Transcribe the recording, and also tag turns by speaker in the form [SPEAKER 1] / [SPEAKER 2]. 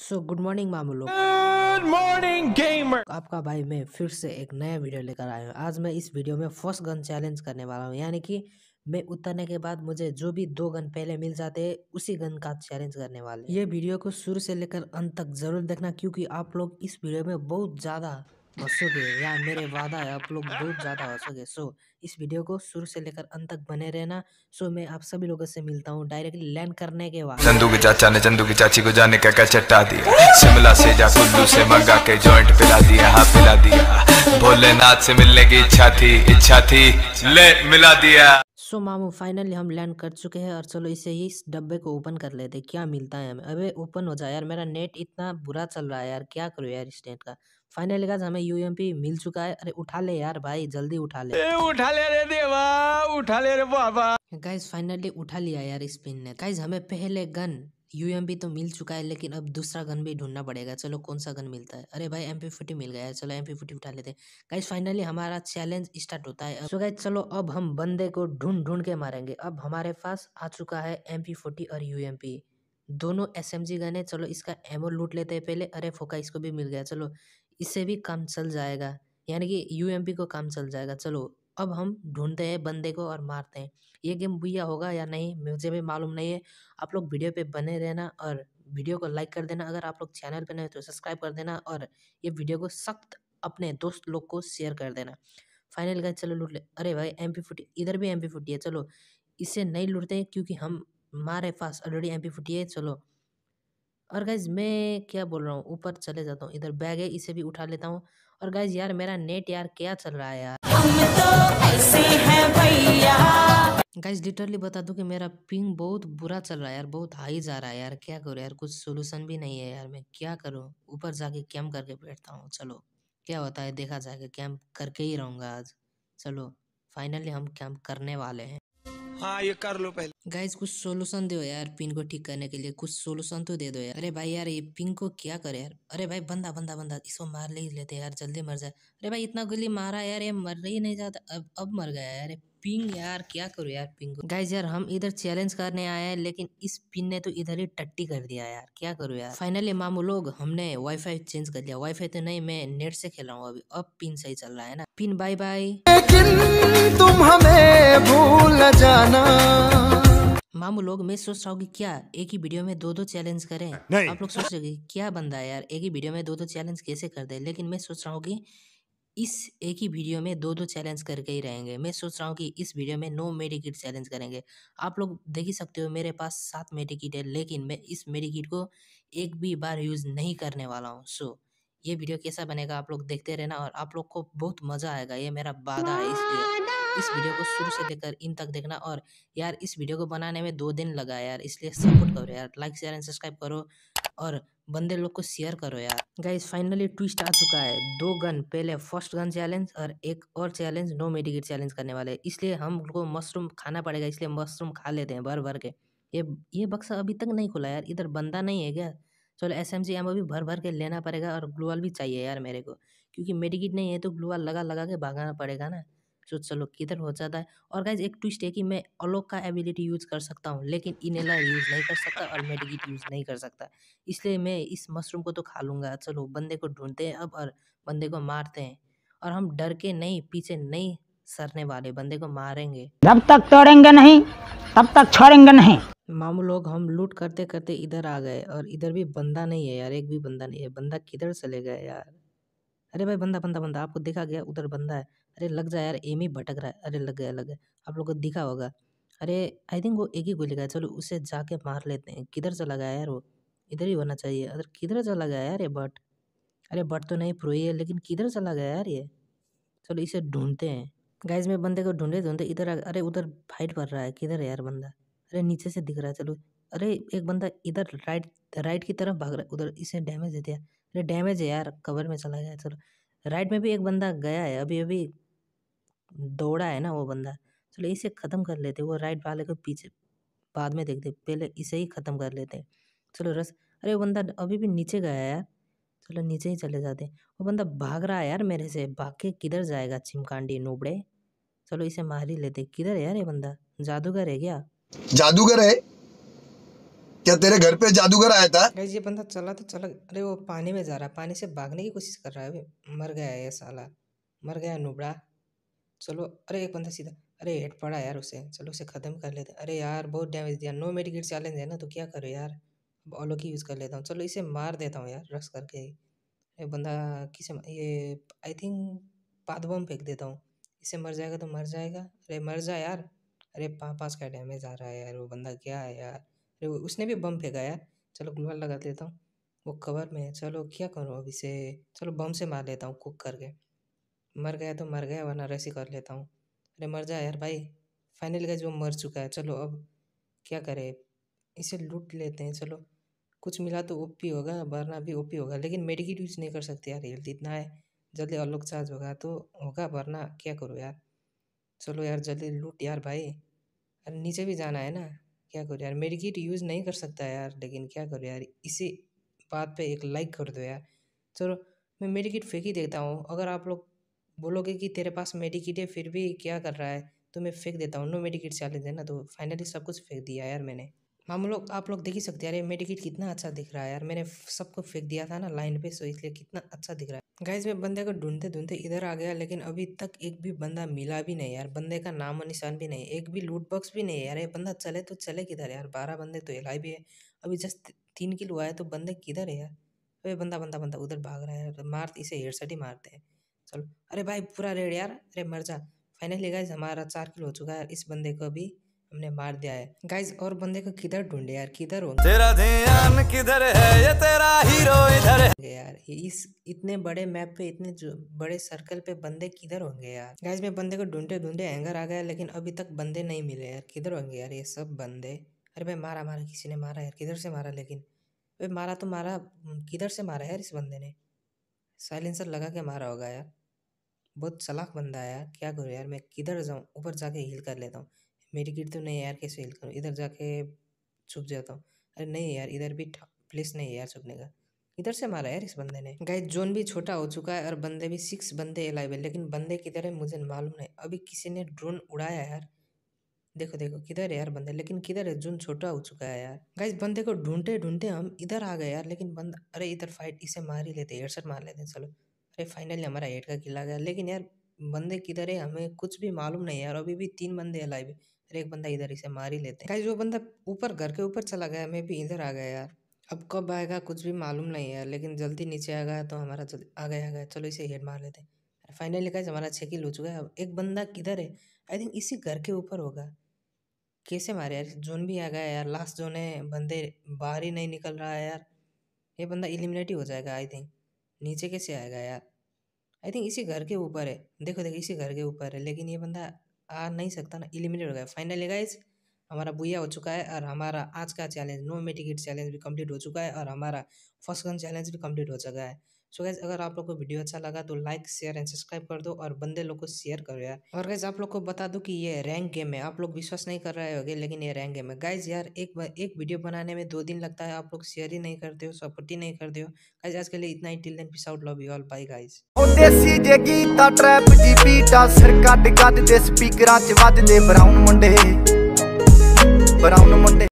[SPEAKER 1] So good morning मामू लोग good morning gamer आपका भाई मैं फिर से एक नया वीडियो लेकर आया हूँ आज मैं इस वीडियो में फर्स्ट गन चैलेंज करने वाला हूँ यानी कि मैं उतरने के बाद मुझे जो भी दो गन पहले मिल जाते हैं उसी गन का चैलेंज करने वाले ये वीडियो को शुरू से लेकर अंत तक जरूर देखना क्योंकि आप लोग इस वीडियो में बहुत ज़्यादा हंसोगे या मेरे वादा है आप लोग बहुत ज़्यादा हंसोगे सो इस वीडियो को शुरू से लेकर अंत तक बने रहना सो मैं आप सभी लोगों से मिलता हूँ डायरेक्टली लैंड करने के बाद चंदू के चाचा ने चंदू की चाची को जाने का क्या चट्टा दिया शिमला से जा कुल्लू से मंगा के जॉइंट पिला दिया हाँ पिला दिया भोलेनाथ से मिलने की इच्छा थी इच्छा थी ले मिला दिया सो so, मामू फाइनली हम लैंड कर चुके हैं और चलो इसे ही इस डब्बे को ओपन कर लेते क्या मिलता है हमें अबे ओपन हो जाए यार मेरा नेट इतना बुरा चल रहा है यार क्या करूँ यार इस नेट का फाइनली गाइस हमें यूएमपी मिल चुका है अरे उठा ले यार भाई जल्दी उठा ले ए, उठा ले रे देवा उठा ले रे बाबा गाइस फाइनली उठा लिया यार स्पिन ने गाइस हमें पहले गन यूएमपी तो मिल चुका है लेकिन अब दूसरा गन भी ढूंढना पड़ेगा चलो कौन सा गन मिलता है अरे भाई एमपी फोर्टी मिल गया है चलो एमपी उठा लेते हैं गाइज फाइनली हमारा चैलेंज स्टार्ट होता है सो गाइज चलो अब हम बंदे को ढूंढ ढूंढ के मारेंगे अब हमारे पास आ चुका है एमपी फोर्टी और यूएमपी दोनों एस एम गन है चलो इसका एमओ लूट लेते हैं पहले अरे फोका इसको भी मिल गया चलो इससे भी काम चल जाएगा यानी कि यूएमपी को काम चल जाएगा चलो अब हम ढूंढते हैं बंदे को और मारते हैं ये गेम भैया होगा या नहीं मुझे भी मालूम नहीं है आप लोग वीडियो पे बने रहना और वीडियो को लाइक कर देना अगर आप लोग चैनल पे नए तो सब्सक्राइब कर देना और ये वीडियो को सख्त अपने दोस्त लोग को शेयर कर देना फाइनल गए चलो लूट ले अरे भाई एम पी इधर भी एम पी है चलो इससे नहीं लूटते क्योंकि हम हमारे पास ऑलरेडी एम पी है चलो और गाइज मैं क्या बोल रहा हूँ ऊपर चले जाता हूँ इधर बैग है इसे भी उठा लेता हूँ और गाइज यार मेरा नेट यार क्या चल रहा है यार तो गाइज लिटरली बता दूं कि मेरा पिंग बहुत बुरा चल रहा है यार बहुत हाई जा रहा है यार क्या करूँ यार कुछ सोल्यूशन भी नहीं है यार मैं क्या करूँ ऊपर जाके कैम्प करके बैठता हूँ चलो क्या होता है देखा जाएगा कैम्प करके ही रहूँगा आज चलो फाइनली हम कैम्प करने वाले हैं हाँ ये कर लो पहले गाइज कुछ सोल्यूशन दो यार पिन को ठीक करने के लिए कुछ सोल्यूशन तो दे दो यार अरे भाई यार ये पिन को क्या करे यार अरे भाई बंदा बंदा बंदा इसको मार ले लेते यार जल्दी मर जाए अरे भाई इतना गली मारा यार ये मर ही नहीं जाता अब अब मर गया यार पिंग यार क्या करो यार पिंग गाइज यार हम इधर चैलेंज करने आए हैं लेकिन इस पिन ने तो इधर ही टट्टी कर दिया यार क्या करो यार फाइनली मामू लोग हमने वाईफाई चेंज कर दिया वाईफाई तो नहीं मैं नेट से खेल रहा हूँ अभी अब पिन सही चल रहा है ना पिन बाय बाय लेकिन तुम हमें भूल जा जाना मामू लोग मैं सोच रहा हूँ की क्या एक ही वीडियो में दो दो चैलेंज करें नहीं। आप लोग सोच रहे क्या बंदा यार एक ही वीडियो में दो दो चैलेंज कैसे कर दे लेकिन मैं सोच रहा हूँ कि इस एक ही वीडियो में दो दो चैलेंज करके ही रहेंगे मैं सोच रहा हूँ कि इस वीडियो में नो मेडिकिट चैलेंज करेंगे आप लोग देख ही सकते हो मेरे पास सात मेडिकिट है लेकिन मैं इस मेडिकिट को एक भी बार यूज़ नहीं करने वाला हूँ सो ये वीडियो कैसा बनेगा आप लोग देखते रहना और आप लोग को बहुत मज़ा आएगा ये मेरा वादा है इसलिए इस वीडियो को शुरू से हाँ। लेकर इन तक देखना और यार इस वीडियो को बनाने में दो दिन लगा यार इसलिए सपोर्ट करो यार लाइक शेयर एंड सब्सक्राइब करो और बंदे लोग को शेयर करो यार गाइज फाइनली ट्विस्ट आ चुका है दो गन पहले फर्स्ट गन चैलेंज और एक और चैलेंज नो मेडिकेट चैलेंज करने वाले इसलिए हमको मशरूम खाना पड़ेगा इसलिए मशरूम खा लेते हैं भर भर के ये ये बक्सा अभी तक नहीं खुला यार इधर बंदा नहीं है क्या चलो एस एम भी भर भर के लेना पड़ेगा और ग्लूवाल भी चाहिए यार मेरे को क्योंकि मेडिकेट नहीं है तो ग्लूवाल लगा लगा के भागाना पड़ेगा ना जो चलो किधर हो जाता है और गाइज एक ट्विस्ट है कि मैं अलोक का एबिलिटी यूज़ कर सकता हूँ लेकिन इनेला यूज़ नहीं कर सकता और मेडिकेट यूज़ नहीं कर सकता इसलिए मैं इस मशरूम को तो खा लूंगा चलो बंदे को ढूंढते हैं अब और बंदे को मारते हैं और हम डर के नहीं पीछे नहीं सरने वाले बंदे को मारेंगे जब तक तोड़ेंगे नहीं तब तक छोड़ेंगे नहीं मामू लोग हम लूट करते करते इधर आ गए और इधर भी बंदा नहीं है यार एक भी बंदा नहीं है बंदा किधर चले गए यार अरे भाई बंदा बंदा बंदा आपको देखा गया उधर बंदा है अरे लग जाए यार एम ही भटक रहा है अरे लग गया लग गया आप लोग को दिखा होगा अरे आई थिंक वो एक ही गोली का चलो उसे जाके मार लेते हैं किधर चला गया यार वो इधर ही होना चाहिए अरे किधर चला गया यार ये बट अरे बट तो नहीं प्रोई है लेकिन किधर चला गया यार ये चलो इसे ढूंढते हैं गाइज में बंदे को ढूंढे ढूंढे इधर अरे उधर फाइट भर रहा है किधर है यार बंदा अरे नीचे से दिख रहा है चलो अरे एक बंदा इधर राइट राइट की तरफ भाग रहा है उधर इसे डैमेज देते हैं अरे डैमेज है यार कवर में चला गया चलो राइट में भी एक बंदा गया है अभी अभी दौड़ा है ना वो बंदा चलो इसे ख़त्म कर लेते वो राइट वाले को पीछे बाद में देखते पहले इसे ही ख़त्म कर लेते चलो रस अरे वो बंदा अभी भी नीचे गया है यार चलो नीचे ही चले जाते वो बंदा भाग रहा है यार मेरे से भाग के किधर जाएगा चिमकांडी नोबड़े चलो इसे मार ही लेते किधर है यार ये बंदा जादूगर है क्या जादूगर है क्या तेरे घर पे जादूगर आया था ये बंदा चला तो चला अरे वो पानी में जा रहा है पानी से भागने की कोशिश कर रहा है मर गया ये साला मर गया नुबड़ा चलो अरे एक बंदा सीधा अरे हेट पड़ा यार उसे चलो उसे ख़त्म कर लेते अरे यार बहुत डैमेज दिया नो मेडिकेट चैलेंज है ना तो क्या करो यार अब ऑलो की यूज़ कर लेता हूँ चलो इसे मार देता हूँ यार रस करके ये बंदा किसे ये आई थिंक पाद बम फेंक देता हूँ इसे मर जाएगा तो मर जाएगा अरे मर जा यार अरे पाँच पाँच का डैमेज आ रहा है यार वो बंदा क्या है यार अरे उसने भी बम फेंकाया चलो ग्लूहर लगा देता हूँ वो कवर में है चलो क्या करूँ अभी से चलो बम से मार लेता हूँ कुक करके मर गया तो मर गया वरना रेसी कर लेता हूँ अरे मर जा यार भाई फाइनल का जो मर चुका है चलो अब क्या करें इसे लूट लेते हैं चलो कुछ मिला तो ओपी होगा वरना भी ओपी होगा लेकिन मेडिकेट यूज़ नहीं कर सकते यार हेल्थ इतना है जल्दी अलग चार्ज होगा तो होगा वरना क्या करूँ यार चलो यार जल्दी लूट यार भाई अरे नीचे भी जाना है ना क्या करो यार किट यूज़ नहीं कर सकता यार लेकिन क्या करो यार इसी बात पे एक लाइक कर दो यार चलो मैं मेरी किट फेंक ही देता हूँ अगर आप लोग बोलोगे कि तेरे पास किट है फिर भी क्या कर रहा है तो मैं फेंक देता हूँ नो मेडिकिट चैलेंज है ना तो फाइनली सब कुछ फेंक दिया यार मैंने हम लोग आप लोग देख ही सकते हैं अरे मेडिकेट कितना अच्छा दिख रहा है यार मैंने सबको फेंक दिया था ना लाइन पे सो इसलिए कितना अच्छा दिख रहा है गाइज मैं बंदे को ढूंढते ढूंढते इधर आ गया लेकिन अभी तक एक भी बंदा मिला भी नहीं यार बंदे का नाम और निशान भी नहीं एक भी लूट बॉक्स भी नहीं है यार ये बंदा चले तो चले किधर यार बारह बंदे तो एलाई भी है अभी जस्ट तीन किलो आए तो बंदे किधर है यार अरे बंदा बंदा बंदा उधर भाग रहा है मार इसे हेडसेट ही मारते हैं चलो अरे भाई पूरा रेड यार अरे मर जा फाइनली गाइज हमारा चार किलो हो चुका है इस बंदे को अभी हमने मार दिया है गाइज और बंदे को किधर ढूंढे यार किधर हो तेरा ध्यान किधर है ये तेरा हीरो इधर है यार इस इतने बड़े मैप पे इतने बड़े सर्कल पे बंदे किधर होंगे यार गाइज मैं बंदे को ढूंढे ढूंढे एंगर आ गया लेकिन अभी तक बंदे नहीं मिले यार किधर होंगे यार ये सब बंदे अरे भाई मारा मारा किसी ने मारा यार किधर से मारा लेकिन भाई मारा तो मारा किधर से मारा यार इस बंदे ने साइलेंसर लगा के मारा होगा यार बहुत सलाख बंदा है यार क्या करूँ यार मैं किधर जाऊँ ऊपर जाके हील कर लेता हूँ मेरी गिर तो नहीं यार कैसे हेल्प करूँ इधर जाके छुप जाता हूँ अरे नहीं यार इधर भी प्लेस नहीं है यार छुपने का इधर से मारा यार इस बंदे ने गाय जोन भी छोटा हो चुका है और बंदे भी सिक्स बंदे अलाइव है लेकिन बंदे किधर है मुझे मालूम नहीं अभी किसी ने ड्रोन उड़ाया यार देखो देखो किधर है यार बंदे लेकिन किधर है जोन छोटा हो चुका है यार गाइस बंदे को ढूंढते ढूंढते हम इधर आ गए यार लेकिन बंदा अरे इधर फाइट इसे मार ही लेते हेडसेट मार लेते चलो अरे फाइनली हमारा हेड का किला गया लेकिन यार बंदे किधर है हमें कुछ भी मालूम नहीं यार अभी भी तीन बंदे अलाइव है फिर एक बंदा इधर इसे मार ही लेते हैं जो बंदा ऊपर घर के ऊपर चला गया मैं भी इधर आ गया यार अब कब आएगा कुछ भी मालूम नहीं है लेकिन जल्दी नीचे आ गया तो हमारा जल्द आ गया आ गया चलो इसे हेड मार लेते हैं फाइनली गाइज हमारा छः किल हो चुका है अब एक बंदा किधर है आई थिंक इसी घर के ऊपर होगा कैसे मारे यार जोन भी आ गया यार लास्ट जोन है बंदे बाहर ही नहीं निकल रहा है यार ये बंदा एलिमिनेट ही हो जाएगा आई थिंक नीचे कैसे आएगा यार आई थिंक इसी घर के ऊपर है देखो देखो इसी घर के ऊपर है लेकिन ये बंदा आ नहीं सकता ना इलिमिनेट हो गया फाइनली गाइज हमारा बुया हो चुका है और हमारा आज का चैलेंज नो मेटिकेट चैलेंज भी कंप्लीट हो चुका है और हमारा फर्स्ट गन चैलेंज भी कंप्लीट हो चुका है सो गैस अगर आप लोग को वीडियो अच्छा लगा तो लाइक शेयर एंड सब्सक्राइब कर दो और बंदे लोग को शेयर करो यार और गैस आप लोग को बता दो कि ये रैंक गेम है आप लोग विश्वास नहीं कर रहे होगे लेकिन ये रैंक गेम है गाइज यार एक एक वीडियो बनाने में दो दिन लगता है आप लोग शेयर ही नहीं करते हो सपोर्ट ही नहीं करते हो गाइज आज के लिए इतना ही till then peace out love you all bye guys ਦੇਸੀ ਜੇ ਗੀਤਾ ਟ੍ਰੈਪ ਜੀ ਬੀਟਾ ਸਿਰ ਕੱਢ ਕੱਢ ਦੇ ਸਪੀਕਰਾਂ 'ਚ ਵੱਜਦੇ ਬਰਾਊਨ ਮੁੰਡੇ ਬਰਾਊਨ ਮੁੰਡੇ